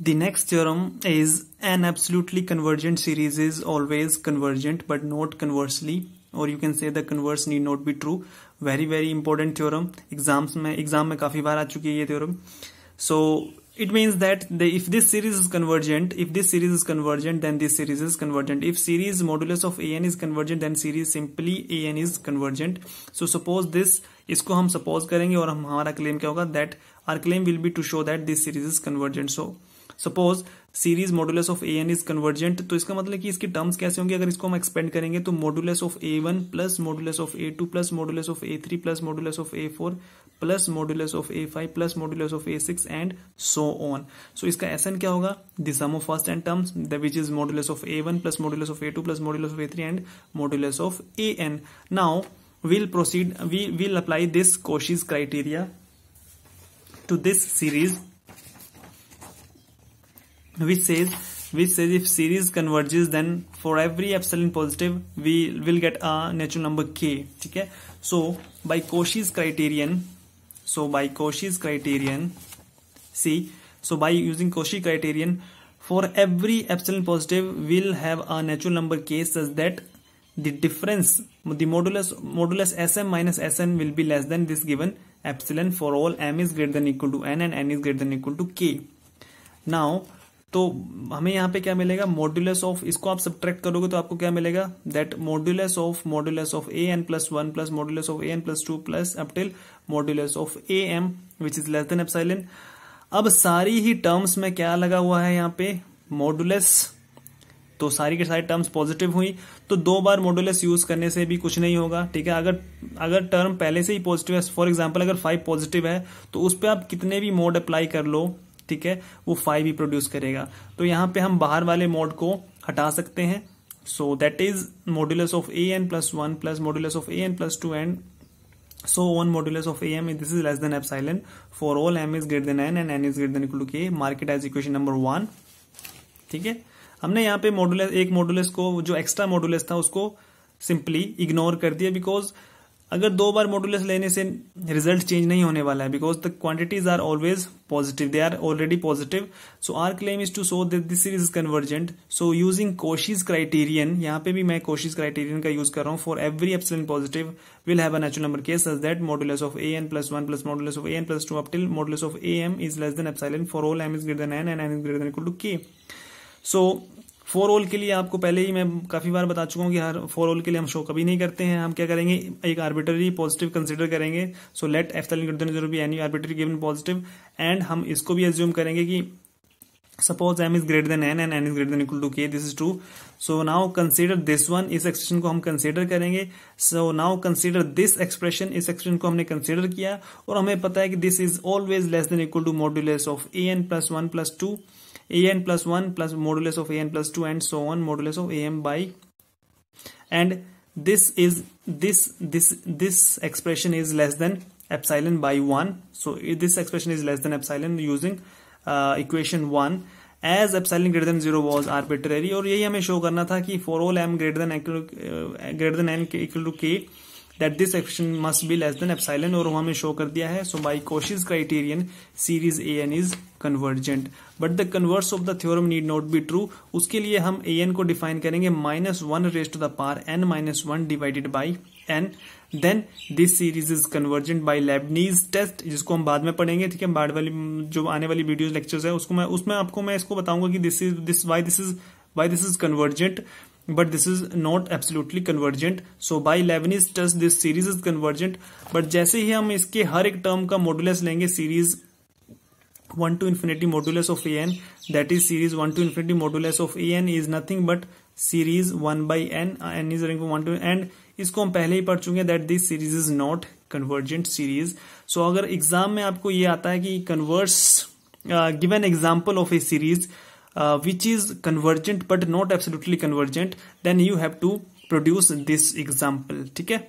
The next theorem is an absolutely convergent series is always convergent but not conversely or you can say the converse need not be true. Very very important theorem. Exams mein, exam mein kafi baar aa chuki hai theorem. So it means that the, if this series is convergent, if this series is convergent then this series is convergent. If series modulus of an is convergent then series simply an is convergent. So suppose this, isko hum suppose karenge aur hum, claim kya hoga that our claim will be to show that this series is convergent. So suppose series modulus of A N is convergent तो इसका मतलब कि इसकी terms कैसे होंगे अगर इसको हम एक्सपेंड करेंगे तो modulus of A one plus modulus of A two plus modulus of A three plus modulus of A four plus modulus of A five plus modulus of A six and so on so इसका S N क्या होगा the sum of first and terms the which is modulus of A one plus modulus of A two plus modulus of A three and modulus of A N now will proceed we will apply this Cauchy criteria to this series which says which says if series converges then for every epsilon positive we will get a natural number k okay so by Cauchy's criterion so by Cauchy's criterion see so by using Cauchy criterion for every epsilon positive we'll have a natural number k such that the difference the modulus modulus sm minus sn will be less than this given epsilon for all m is greater than equal to n and n is greater than equal to k now तो हमें यहाँ पे क्या मिलेगा modulus of इसको आप subtract करोगे तो आपको क्या मिलेगा that modulus of modulus of A N plus one plus modulus of A N plus two plus up till modulus of A M which is less than epsilon अब सारी ही टर्म्स में क्या लगा हुआ है यहाँ पे मॉड्यूलस तो सारी के सारी टर्म्स पॉजिटिव हुई तो दो बार मॉड्यूलस यूज करने से भी कुछ नहीं होगा ठीक है अगर अगर टर्म पहले से ही पॉजिटिव है फॉर एग्जाम्पल अगर फाइव पॉजिटिव है तो उस पर आप कितने भी मोड अप्लाई कर लो ठीक है वो फाइव ही प्रोड्यूस करेगा तो यहां पे हम बाहर वाले मोड को हटा सकते हैं so that is modulus of A N plus one plus modulus of A N plus two and so on modulus of A M this is less than epsilon for all M is n than N and N is equal than k के mark it as equation number one ठीक है हमने यहां पे modulus एक modulus को जो extra modulus था उसको सिंपली इग्नोर कर दिया बिकॉज अगर दो बार मॉडुलस लेने से रिजल्ट चेंज नहीं होने वाला है because the quantities are always positive they are already positive so our claim is to show that this is convergent so using Cauchy criterion यहां पे भी मैं कोशिश क्राइटेरियन का यूज कर रहा हूं for every epsilon positive will have an number case as that modulus of A N plus one plus modulus of A N plus two up till modulus of A M is less than epsilon for all M is greater than N N N is greater than equal to K so four all के लिए आपको पहले ही मैं काफ़ी बार बता चुका हूँ कि हर फोर ऑल के लिए हम शो कभी नहीं करते हैं हम क्या करेंगे एक आर्बिटरी पॉजिटिव कंसिडर करेंगे सो लेट एफ जरूर be any arbitrary given positive and हम इसको भी एज्यूम करेंगे कि suppose M is greater than N and N is greater than equal to K this is true so now consider this one इस expression को हम consider करेंगे so now consider this expression इस एक्सप्रेशन को हमने consider किया और हमें पता है कि this is always less than equal to modulus of A N plus one plus two an plus 1 plus modulus of an plus 2 and so on modulus of am by and this is this this this expression is less than epsilon by 1 so this expression is less than epsilon using uh, equation 1 as epsilon greater than zero was arbitrary और यही हमें show ki for all m greater than greater uh, greater than n equal to k that this expression must be less than epsilon और हमें show कर दिया है so by Cauchy criterion series A N is convergent but the converse of the theorem need not be true उसके लिए हम A N को define करेंगे minus one raise to the power N minus one divided by N then this series is convergent by Leibniz test जिसको हम बाद में पढ़ेंगे ठीक है बाद वाली जो आने वाली वीडियो लेक्चर्स है उसको मैं उसमें आपको मैं इसको बताऊंगा कि this is this why this is why this is convergent but this is not absolutely convergent so by Leibniz test this series is convergent but जैसे ही हम इसके हर एक टर्म का मॉडुलस लेंगे series one to infinity modulus of A N that is series one to infinity modulus of A N is nothing but series one by N N is one to and इसको हम पहले ही पढ़ चुके हैं that this series is not convergent series so अगर exam में आपको ये आता है कि converse given example of a series uh, uh, which is convergent but not absolutely convergent then you have to produce this example Okay.